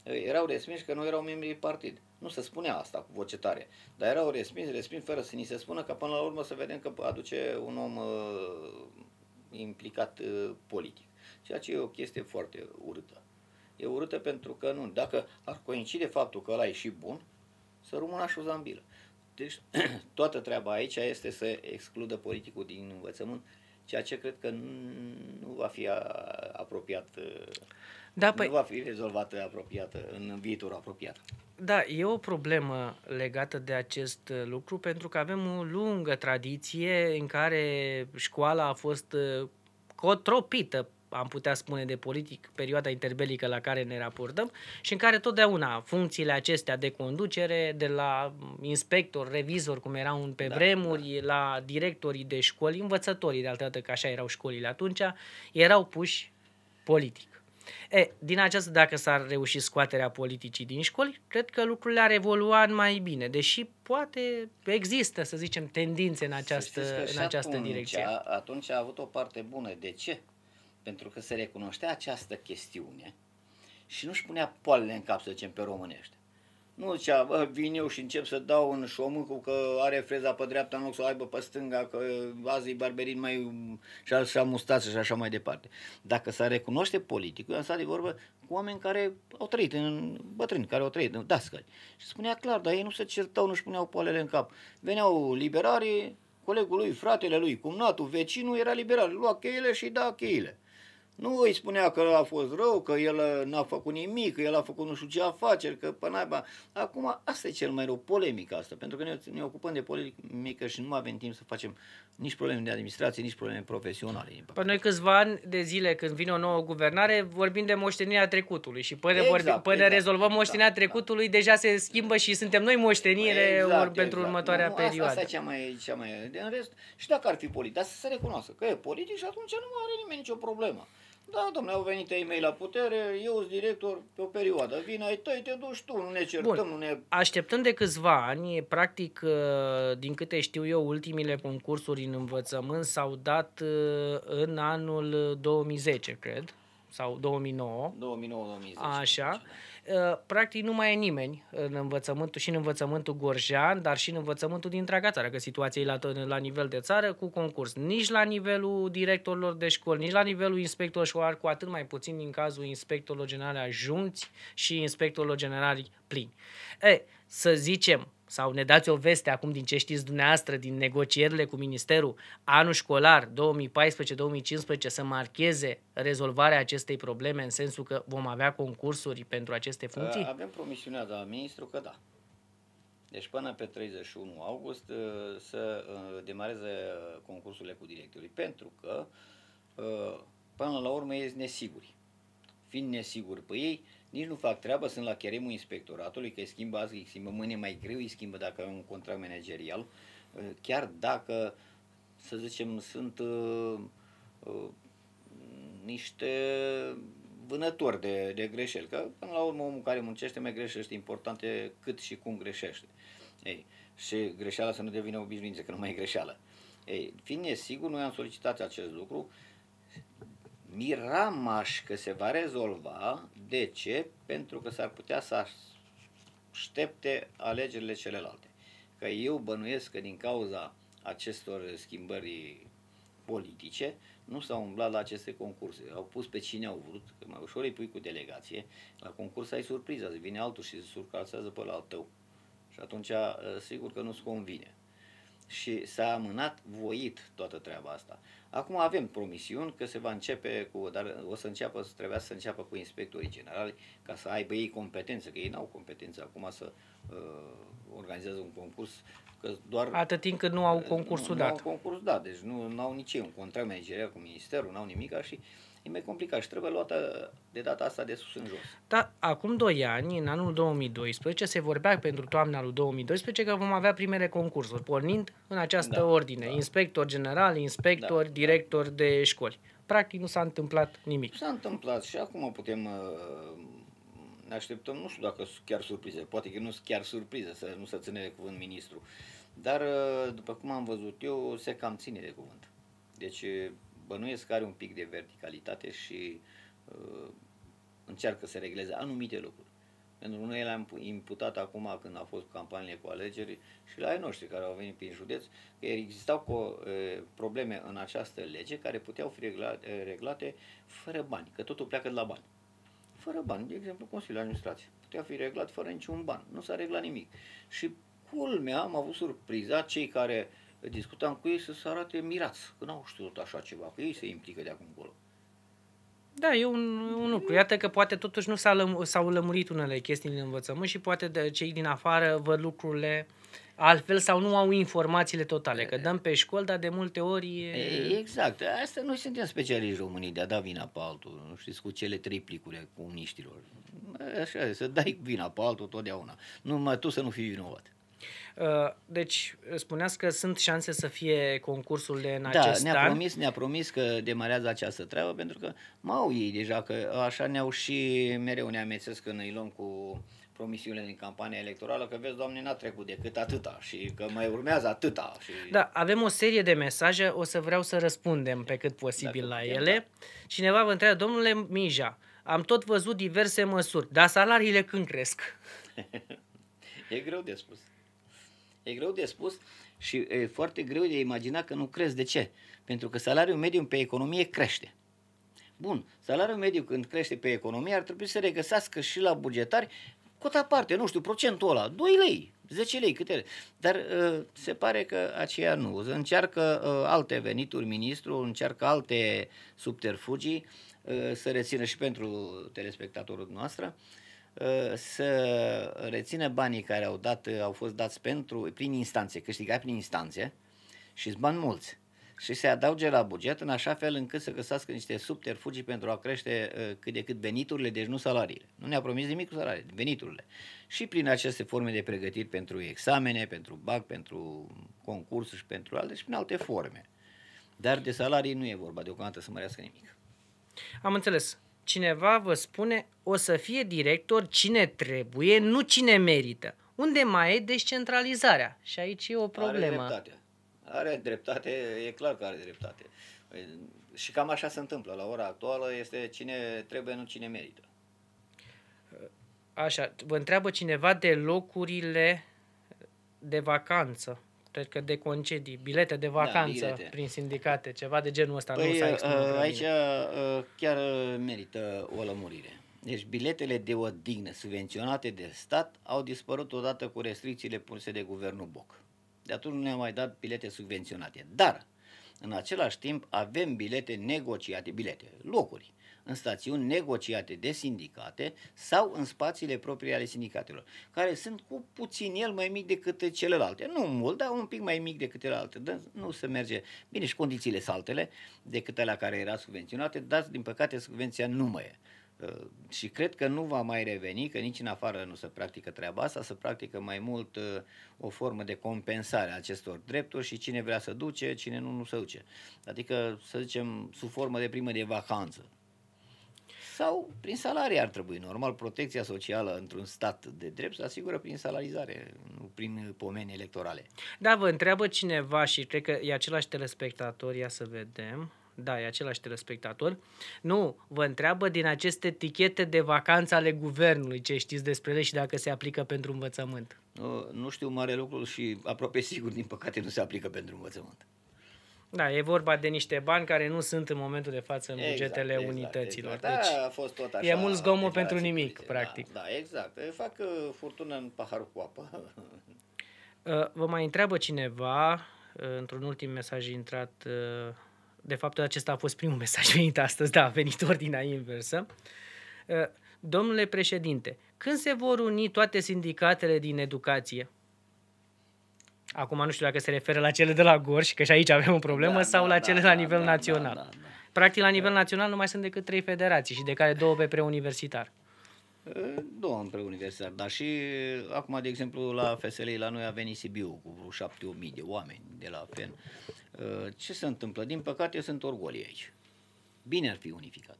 erau resmiși că nu erau membrii partid. Nu se spunea asta cu voce tare, dar era o respins, respins fără să ni se spună că până la urmă să vedem că aduce un om uh, implicat uh, politic. Ceea ce e o chestie foarte urâtă. E urâtă pentru că nu, dacă ar coincide faptul că ăla e și bun, să rămână și o zambilă. Deci *clears throat* toată treaba aici este să excludă politicul din învățământ, ceea ce cred că nu va fi uh, apropiat, uh, da, păi- nu păi... va fi rezolvată uh, apropiată în viitor apropiat. Da, e o problemă legată de acest uh, lucru pentru că avem o lungă tradiție în care școala a fost uh, cotropită, am putea spune, de politic, perioada interbelică la care ne raportăm și în care totdeauna funcțiile acestea de conducere, de la inspector, revizor, cum erau pe da, vremuri, da. la directorii de școli, învățătorii, de altă dată, că așa erau școlile atunci, erau puși politic. E, din această dacă s-ar reuși scoaterea politicii din școli, cred că lucrurile ar evolua mai bine, deși poate există, să zicem, tendințe în această, în această atunci, direcție. A, atunci a avut o parte bună. De ce? Pentru că se recunoștea această chestiune și nu-și punea poalele în cap, să zicem, pe românește. Nu zicea, vin eu și încep să dau în șomâncul că are freza pe dreapta în loc să o aibă pe stânga, că azi e barberin mai și așa mustață și așa mai departe. Dacă s a recunoaște politicul, am stat de vorbă cu oameni care au trăit, în bătrâni, care au trăit în dascări. Și spunea clar, dar ei nu se certau, nu-și puneau poalele în cap. Veneau liberarii, colegul lui, fratele lui, cumnatul, vecinul era liberal, lua cheile și da cheile. Nu îi spunea că a fost rău, că el n-a făcut nimic, că el a făcut nu știu ce afaceri, că pe naiba. Acum, asta e cel mai rău, polemica asta, pentru că ne, ne ocupăm de polemică și nu avem timp să facem nici probleme de administrație, nici probleme profesionale. Pe păi noi câțiva ani de zile, când vine o nouă guvernare, vorbim de moștenirea trecutului și până, exact, vorbim, până exact, rezolvăm moștenirea exact, da, da. trecutului, da. deja se schimbă și suntem noi moștenire exact, ori exact. pentru exact. următoarea nu, nu, perioadă. Asta, asta e cea mai, cea mai... De în rest, și dacă ar fi politic, dar să se recunoască că e politic și atunci nu are nimeni nicio problemă. Da, domnule, au venit ei mei la putere, eu sunt director pe o perioadă. Vin ai tăi, te duci tu, nu ne certăm, Bun. nu ne... Așteptând de câțiva ani, practic, uh, din câte știu eu, ultimile concursuri în învățământ s-au dat uh, în anul 2010, uh, cred sau 2009. 2009-2010. Așa. Deci. Uh, practic nu mai e nimeni în învățământul, și în învățământul gorjean, dar și în învățământul din întreaga țară, că situația e la, la nivel de țară cu concurs. Nici la nivelul directorilor de școli, nici la nivelul inspectorilor școlari, cu atât mai puțin din cazul inspectorilor generali ajunți și inspectorilor generali plini. E, să zicem, sau ne dați o veste acum din ce știți dumneavoastră, din negocierile cu Ministerul, anul școlar 2014-2015 să marcheze rezolvarea acestei probleme în sensul că vom avea concursuri pentru aceste ă, funcții? Avem promisiunea de la ministru că da. Deci până pe 31 august ă, să ă, demareze concursurile cu directorii, pentru că până la urmă ei sunt nesiguri. Fiind nesiguri pe ei, nici nu fac treabă, sunt la cheremul inspectoratului, că îi schimbă azi, îi schimbă mâine mai greu, îi schimbă dacă am un contract managerial, uh, chiar dacă, să zicem, sunt uh, uh, niște vânători de, de greșeli, că până la urmă omul care muncește mai greșește, important e cât și cum greșește. Ei, și greșeala să nu devină obișnuință, că nu mai e greșeală. Ei, fiind nesigur, noi am solicitat acest lucru, miram aș că se va rezolva de ce? Pentru că s-ar putea să aștepte alegerile celelalte. Că eu bănuiesc că din cauza acestor schimbări politice nu s-au umblat la aceste concurse. Au pus pe cine au vrut, că mai ușor îi pui cu delegație. La concurs ai surpriza, vine altul și se surcalțează pe la al tău. Și atunci, eh, sigur că nu-ți convine și s-a amânat voit toată treaba asta. Acum avem promisiuni că se va începe cu, dar o să înceapă, să trebuia să înceapă cu inspectorii generali ca să aibă ei competență, că ei n-au competență acum să uh, organizeze un concurs că doar... Atât timp cât nu au uh, concursul nu, dat. Nu au concurs dat, deci nu au nici un contract managerial cu ministerul, n-au nimic și e mai complicat și trebuie luată de data asta de sus în jos. Da, acum 2 ani, în anul 2012, se vorbea pentru toamna lui 2012 că vom avea primele concursuri, pornind în această da, ordine, da. inspector general, inspector, da, da. director da. de școli. Practic nu s-a întâmplat nimic. S-a întâmplat și acum putem uh, ne așteptăm, nu știu dacă sunt chiar surprize, poate că nu sunt chiar surprize să nu se ține de cuvânt ministru, dar uh, după cum am văzut eu, se cam ține de cuvânt. Deci bănuiesc că are un pic de verticalitate și uh, încearcă să regleze anumite lucruri. Pentru că noi le-am imputat acum când au fost campaniile cu alegeri și la ei noștri care au venit prin județ, că existau cu, probleme în această lege care puteau fi reglate, reglate fără bani, că totul pleacă de la bani. Fără bani, de exemplu, Consiliul Administrației putea fi reglat fără niciun ban, nu s-a reglat nimic. Și culmea, am avut surpriza, cei care discutam cu ei să se arate mirați, că n-au știut așa ceva, că ei se implică de acum încolo. Da, e un, un lucru. Iată că poate totuși nu s-a lăm- s-au lămurit unele chestii din învățământ și poate de cei din afară văd lucrurile altfel sau nu au informațiile totale, că dăm pe școală, dar de multe ori... E... Exact. Asta noi suntem specialiști românii de a da vina pe altul, nu știți, cu cele trei plicuri comuniștilor. Așa, să dai vina pe altul totdeauna. Numai tu să nu fii vinovat. Uh, deci, spuneați că sunt șanse să fie concursul de în da, acest ne-a an. Promis, ne-a promis că demarează această treabă, pentru că m-au ei deja, că așa ne-au și mereu ne amețesc când îi luăm cu promisiunile din campania electorală, că vezi, doamne, n-a trecut decât atâta și că mai urmează atâta. Și... Da, avem o serie de mesaje, o să vreau să răspundem pe cât posibil Dacă la putem, ele. Da. Cineva vă întreabă, domnule Mija, am tot văzut diverse măsuri, dar salariile când cresc? *laughs* e greu de spus. E greu de spus și e foarte greu de imaginat că nu crezi. De ce? Pentru că salariul mediu pe economie crește. Bun, salariul mediu când crește pe economie ar trebui să regăsească și la bugetari cota parte, nu știu, procentul ăla, 2 lei, 10 lei, câte lei. Dar uh, se pare că aceea nu. Încearcă uh, alte venituri ministru, încearcă alte subterfugii uh, să rețină și pentru telespectatorul noastră Uh, să rețină banii care au, dat, uh, au fost dați pentru, prin instanțe, câștigați prin instanțe și bani mulți și se adauge la buget în așa fel încât să găsească niște subterfugii pentru a crește uh, cât de cât veniturile, deci nu salariile. Nu ne-a promis nimic cu salariile, veniturile. Și prin aceste forme de pregătiri pentru examene, pentru BAC, pentru concurs și pentru alte și prin alte forme. Dar de salarii nu e vorba deocamdată să mărească nimic. Am înțeles cineva vă spune o să fie director cine trebuie, nu cine merită. Unde mai e descentralizarea? Și aici e o problemă. Are dreptate. Are dreptate, e clar că are dreptate. Păi, și cam așa se întâmplă la ora actuală, este cine trebuie, nu cine merită. Așa, vă întreabă cineva de locurile de vacanță cred că de concedii, bilete de da, vacanță da, bilete. prin sindicate, ceva de genul ăsta. Păi, nu s-a exprimat uh, aici uh, chiar uh, merită o lămurire. Deci biletele de odihnă subvenționate de stat au dispărut odată cu restricțiile puse de guvernul Boc. De atunci nu ne-au mai dat bilete subvenționate. Dar, în același timp, avem bilete negociate, bilete, locuri în stațiuni negociate de sindicate sau în spațiile proprii ale sindicatelor, care sunt cu puțin el mai mic decât celelalte. Nu mult, dar un pic mai mic decât celelalte. Dar nu se merge bine și condițiile saltele decât alea care era subvenționate, dar din păcate subvenția nu mai e uh, și cred că nu va mai reveni, că nici în afară nu se practică treaba asta, se practică mai mult uh, o formă de compensare a acestor drepturi și cine vrea să duce, cine nu, nu se duce. Adică, să zicem, sub formă de primă de vacanță sau prin salarii ar trebui. Normal, protecția socială într-un stat de drept se asigură prin salarizare, nu prin pomeni electorale. Da, vă întreabă cineva și cred că e același telespectator, ia să vedem. Da, e același telespectator. Nu, vă întreabă din aceste etichete de vacanță ale guvernului, ce știți despre ele și dacă se aplică pentru învățământ. Nu, nu știu mare lucru și aproape sigur, din păcate, nu se aplică pentru învățământ. Da, e vorba de niște bani care nu sunt în momentul de față în exact, bugetele exact, unităților. Exact. Da, deci da, a fost tot așa. E mult zgomot pentru nimic, politice. Da, practic. Da, da, exact. Fac uh, furtună în pahar cu apă. *laughs* Uh, vă mai întreabă cineva, uh, într-un ultim mesaj intrat, de fapt acesta a fost primul *laughs* mesaj venit astăzi, da, a venit ordinea inversă. Domnule președinte, când se vor uni toate sindicatele din educație? Acum nu știu dacă se referă la cele de la Gorj, că și aici avem o problemă, da, sau da, la da, cele da, la da, nivel da, național. Da, da, da. Practic, la nivel da. național nu mai sunt decât trei federații și de care două pe preuniversitar. Două în preuniversitar, dar și acum, de exemplu, la FSL la noi a venit Sibiu cu vreo șapte o mii de oameni de la FEN. Ce se întâmplă? Din păcate sunt orgolii aici. Bine ar fi unificat.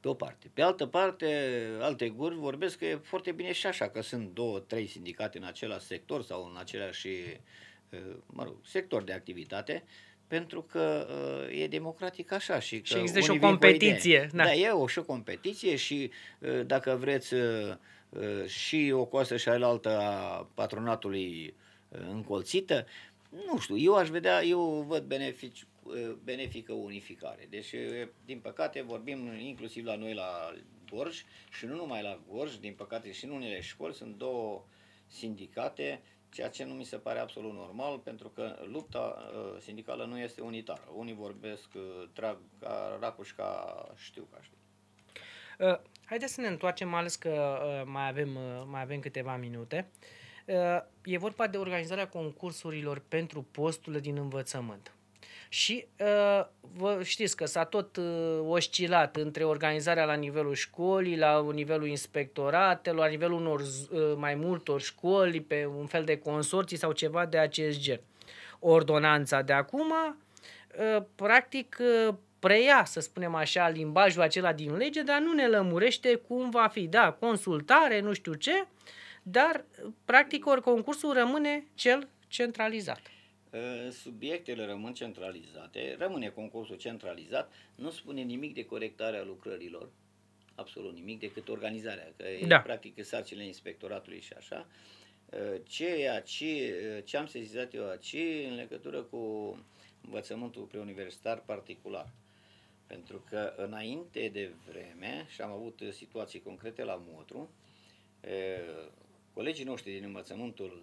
Pe o parte. Pe altă parte, alte guri vorbesc că e foarte bine și așa, că sunt două, trei sindicate în același sector sau în același mă rog, sector de activitate, pentru că e democratic așa și că și există și o competiție. Da. da, e o, și o competiție și dacă vreți și o coasă și alaltă a patronatului încolțită, nu știu, eu aș vedea, eu văd beneficiu, benefică unificare. Deci, din păcate, vorbim inclusiv la noi la Gorj și nu numai la Gorj, din păcate și în unele școli sunt două sindicate, ceea ce nu mi se pare absolut normal, pentru că lupta sindicală nu este unitară. Unii vorbesc, trag ca racuș, ca știu, ca știu. haideți să ne întoarcem, mai ales că mai, avem, mai avem câteva minute. e vorba de organizarea concursurilor pentru posturile din învățământ. Și uh, vă știți că s-a tot uh, oscilat între organizarea la nivelul școlii, la nivelul inspectoratelor, la nivelul unor uh, mai multor școli, pe un fel de consorții sau ceva de acest gen. Ordonanța de acum, practic, preia, să spunem așa, limbajul acela din lege, dar nu ne lămurește cum va fi. Da, consultare, nu știu ce, dar, practic, ori concursul rămâne cel centralizat. Ă, subiectele rămân centralizate, rămâne concursul centralizat, nu spune nimic de corectarea lucrărilor, absolut nimic, decât organizarea, că da. practic sarcile inspectoratului și așa. Ă, ceea ce, ă, ce am sezizat eu aici în legătură cu învățământul preuniversitar particular. Pentru că înainte de vreme, și am avut situații concrete la Motru, colegii noștri din învățământul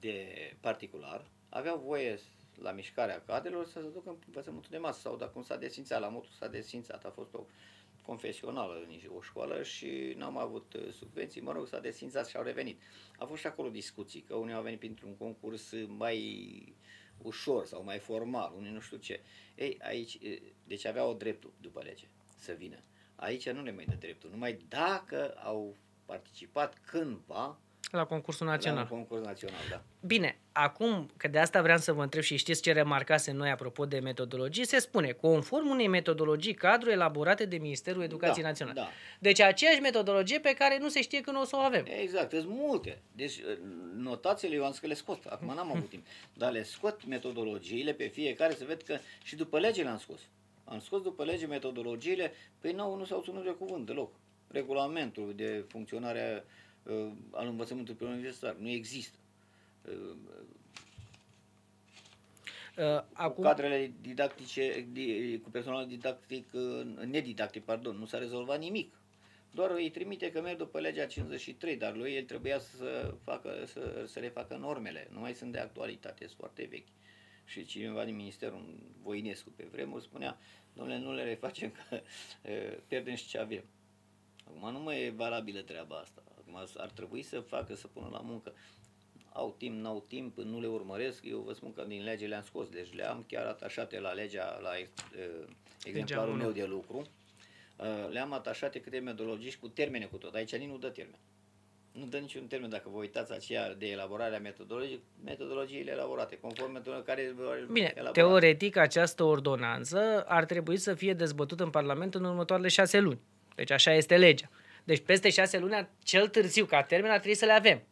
de particular, aveau voie la mișcarea cadrelor să se ducă în învățământul de masă sau dacă cum s-a desfințat, la modul s-a desfințat, a fost o confesională nici o școală și n-am avut uh, subvenții, mă rog, s-a desfințat și au revenit. A fost și acolo discuții, că unii au venit printr-un concurs mai ușor sau mai formal, unii nu știu ce. Ei, aici, uh, deci aveau dreptul după lege să vină. Aici nu le mai dă dreptul, numai dacă au participat cândva la concursul național. La concursul național, da. Bine, acum, că de asta vreau să vă întreb și știți ce remarcase noi apropo de metodologie, se spune, conform unei metodologii cadru elaborate de Ministerul Educației da, Naționale. Da. Deci aceeași metodologie pe care nu se știe când o să o avem. Exact, sunt multe. Deci notațiile eu am zis că le scot, acum n-am avut timp, dar le scot metodologiile pe fiecare să ved că și după lege le-am scos. Am scos după lege metodologiile, păi nu, nu s-au ținut de cuvânt deloc. Regulamentul de funcționare uh, al învățământului preuniversitar. Nu există. Uh, uh, acum... Cu cadrele didactice, di, cu personal didactic, uh, nedidactic, pardon, nu s-a rezolvat nimic. Doar îi trimite că merg după legea 53, dar lui el trebuia să, facă, să, să facă normele. Nu mai sunt de actualitate, sunt foarte vechi. Și cineva din Ministerul Voinescu pe vremuri spunea, domnule, nu le refacem că *laughs* uh, pierdem și ce avem. Acum nu mai e valabilă treaba asta acum ar trebui să facă, să pună la muncă. Au timp, n-au timp, nu le urmăresc, eu vă spun că din lege le-am scos, deci le-am chiar atașate la legea, la uh, exemplarul meu de lucru, uh, le-am atașate câte metodologii cu termene cu tot, aici nici nu dă termen. Nu dă niciun termen, dacă vă uitați aceea de elaborarea metodologiei, metodologiile elaborate, conform metodologiei care... Bine, elaborate. teoretic această ordonanță ar trebui să fie dezbătută în Parlament în următoarele șase luni. Deci așa este legea. Deci peste șase luni, cel târziu ca termen, ar trebui să le avem.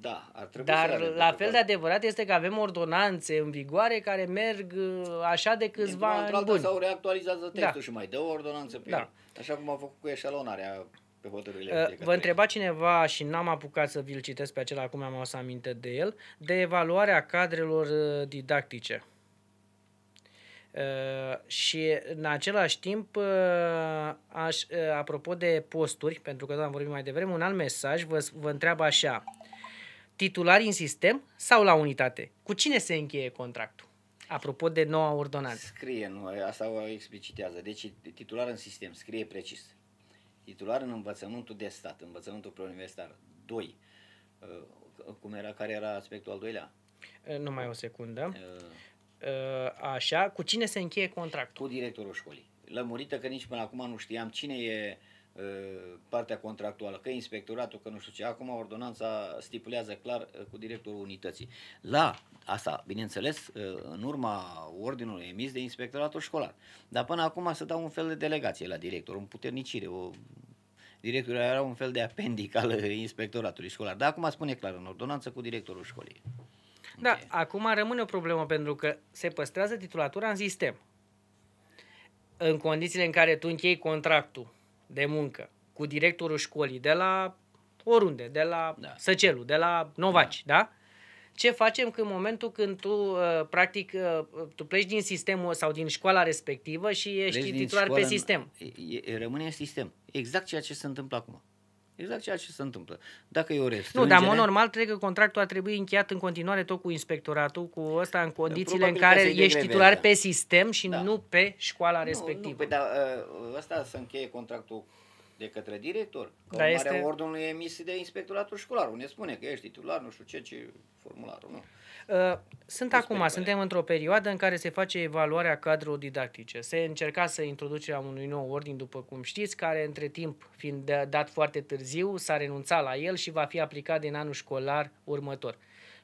Da, ar trebui Dar să le avem, la fel de adevărat este că avem ordonanțe în vigoare care merg uh, așa de câțiva ani buni. Sau reactualizează da. textul da. și mai dă o ordonanță pe da. El. Așa cum a făcut cu eșalonarea pe hotărârile uh, Vă întreba cineva și n-am apucat să vi-l citesc pe acela, acum am o să aminte de el, de evaluarea cadrelor uh, didactice. Uh, și în același timp, uh, aș, uh, apropo de posturi, pentru că am vorbit mai devreme, un alt mesaj vă, vă întreabă așa, titulari în sistem sau la unitate? Cu cine se încheie contractul? Apropo de noua ordonanță. Scrie, nu, asta o explicitează. Deci titular în sistem, scrie precis. Titular în învățământul de stat, învățământul preuniversitar. 2. Cum era, care era aspectul al doilea? Numai o secundă. Uh Uh, așa, cu cine se încheie contractul? Cu directorul școlii. Lămurită că nici până acum nu știam cine e uh, partea contractuală, că inspectoratul, că nu știu ce. Acum ordonanța stipulează clar uh, cu directorul unității. La asta, bineînțeles, în urma ordinului emis de inspectoratul școlar. Dar până acum se dau un fel de delegație la director, un puternicire, o directorul era un fel de apendic al inspectoratului școlar. Dar acum spune clar în ordonanță cu directorul școlii. Da, okay. acum rămâne o problemă pentru că se păstrează titulatura în sistem. În condițiile în care tu închei contractul de muncă cu directorul școlii de la oriunde, de la da. Săcelu, de la Novaci, da? da? Ce facem în momentul când tu, uh, practic, uh, tu pleci din sistemul sau din școala respectivă și ești pleci titular pe sistem? În, rămâne în sistem. Exact ceea ce se întâmplă acum. Exact ceea ce se întâmplă. Dacă e o restrângere... Nu, dar, în normal, cred că contractul a trebuit încheiat în continuare tot cu inspectoratul, cu ăsta, în condițiile în care ești titular pe sistem și da. nu pe școala nu, respectivă. Nu, păi, dar ă, ă, ăsta să încheie contractul de către director. Că Dar este... ordinul emis de inspectoratul școlar, unde spune că ești titular, nu știu ce, ce formularul. Nu. Uh, sunt Respect acum, suntem într-o perioadă în care se face evaluarea cadrului didactice. Se încerca să introducerea unui nou ordin, după cum știți, care între timp, fiind dat foarte târziu, s-a renunțat la el și va fi aplicat din anul școlar următor.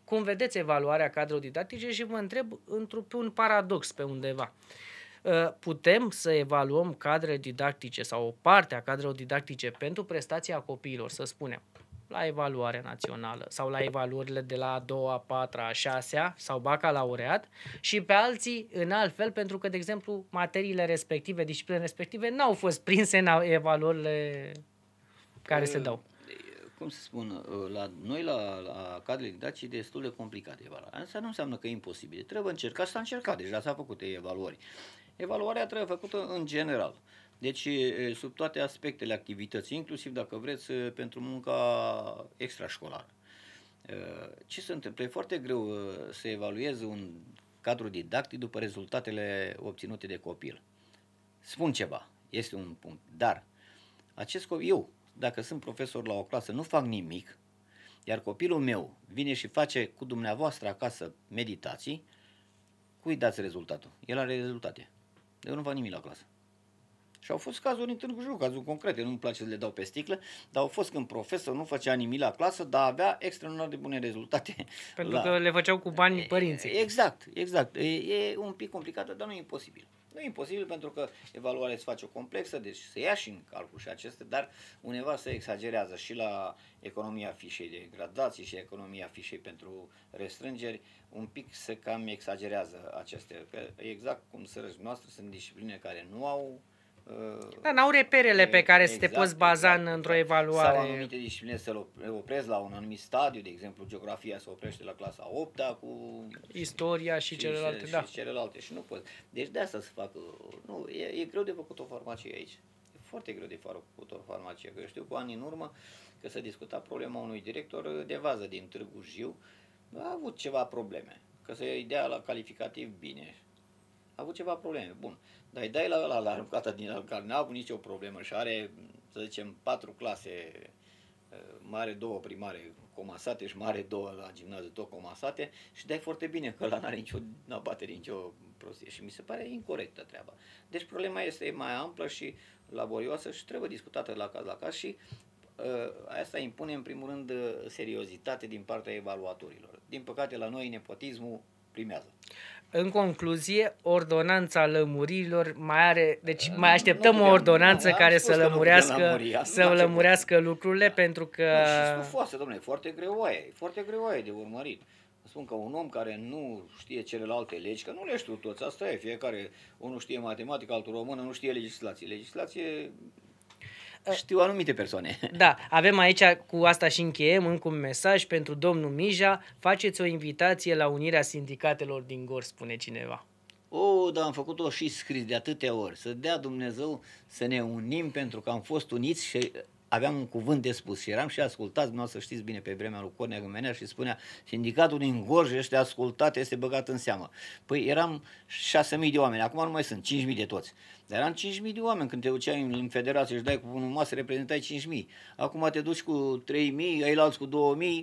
Cum vedeți evaluarea cadrului didactice și vă întreb într-un paradox pe undeva. Uh, Uh, putem să evaluăm cadre didactice sau o parte a cadrelor didactice pentru prestația copiilor, să spunem, la evaluarea națională sau la evaluările de la a doua, a patra, a șasea sau bacalaureat și pe alții în alt fel pentru că, de exemplu, materiile respective, disciplinele respective n-au fost prinse în evaluările care se uh, dau cum să spun, uh, la noi la, la cadrele didactice e destul de complicat evaluarea. Asta nu înseamnă că e imposibil. Trebuie încercat, s-a încercat, deja s-a făcut evaluări. Evaluarea trebuie făcută în general. Deci, sub toate aspectele activității, inclusiv, dacă vreți, pentru munca extrașcolară. Ce se întâmplă? E foarte greu să evaluezi un cadru didactic după rezultatele obținute de copil. Spun ceva, este un punct, dar acest copil, eu, dacă sunt profesor la o clasă, nu fac nimic, iar copilul meu vine și face cu dumneavoastră acasă meditații, cui dați rezultatul? El are rezultate. Eu nu fac nimic la clasă. Și au fost cazuri în Târgu Jiu, cazuri concrete, nu-mi place să le dau pe sticlă, dar au fost când profesor nu făcea nimic la clasă, dar avea extraordinar de bune rezultate. Pentru la... că le făceau cu bani părinții. Exact, exact. E, e un pic complicat, dar nu e imposibil. Nu e imposibil pentru că evaluarea se face o complexă, deci se ia și în calcul și aceste, dar uneva se exagerează și la economia fișei de gradații și economia fișei pentru restrângeri, un pic se cam exagerează aceste. Exact cum sărăși noastre sunt discipline care nu au da, n-au reperele pe care exact, să te exact, poți baza exact. într-o evaluare. Sau anumite discipline să le opresc la un anumit stadiu, de exemplu, geografia se oprește la clasa 8 cu... Istoria și, și celelalte, și, da. Și celelalte și nu poți. Deci de asta se fac. Uh, nu, e, e greu de făcut o farmacie aici. E foarte greu de făcut o farmacie. Că eu știu cu ani în urmă că s-a discuta problema unui director de vază din Târgu Jiu. A avut ceva probleme. Că să-i dea la calificativ bine. A avut ceva probleme. Bun. Dar îi dai la ăla, la aruncata din el, care n-a avut nicio problemă și are, să zicem, patru clase, uh, mare două primare comasate și mare două la gimnaziu tot comasate și dai foarte bine că la n-are nicio abatere, nicio prostie și mi se pare incorrectă treaba. Deci problema este mai amplă și laborioasă și trebuie discutată la caz la caz și uh, asta impune în primul rând seriozitate din partea evaluatorilor. Din păcate la noi nepotismul primează. În concluzie, ordonanța lămuririlor mai are, deci mai așteptăm o ordonanță care să lămurească, lămuria, să lămurească lămurească lucrurile da. pentru că... Da, și stufoasă, domnule, e foarte greoaie, e foarte greoaie de urmărit. Spun că un om care nu știe celelalte legi, că nu le știu toți, asta e, fiecare, unul știe matematică, altul română, nu știe legislație. Legislație știu anumite persoane. *laughs* Da, avem aici, cu asta și încheiem, încă un mesaj pentru domnul Mija. Faceți o invitație la unirea sindicatelor din Gor, spune cineva. O, da, am făcut-o și scris de atâtea ori. Să dea Dumnezeu să ne unim pentru că am fost uniți și aveam un cuvânt de spus și eram și o să știți bine, pe vremea lui Cornea Gâmenea și spunea sindicatul din Gorj este ascultat, este băgat în seamă. Păi eram 6.000 de oameni, acum nu mai sunt 5.000 de toți. Dar eram 5.000 de oameni când te duceai în, federație și dai cu un masă, reprezentai 5.000. Acum te duci cu 3.000, ai la alți cu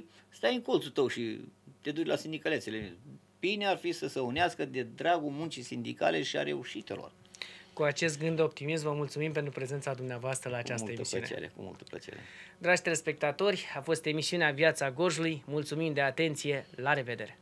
2.000, stai în colțul tău și te duci la sindicalețele. Bine ar fi să se unească de dragul muncii sindicale și a reușitelor. Cu acest gând de optimism, vă mulțumim pentru prezența dumneavoastră la această cu emisiune. Plăcere, cu multă plăcere. Dragi telespectatori, a fost emisiunea Viața Gorjului. Mulțumim de atenție. La revedere!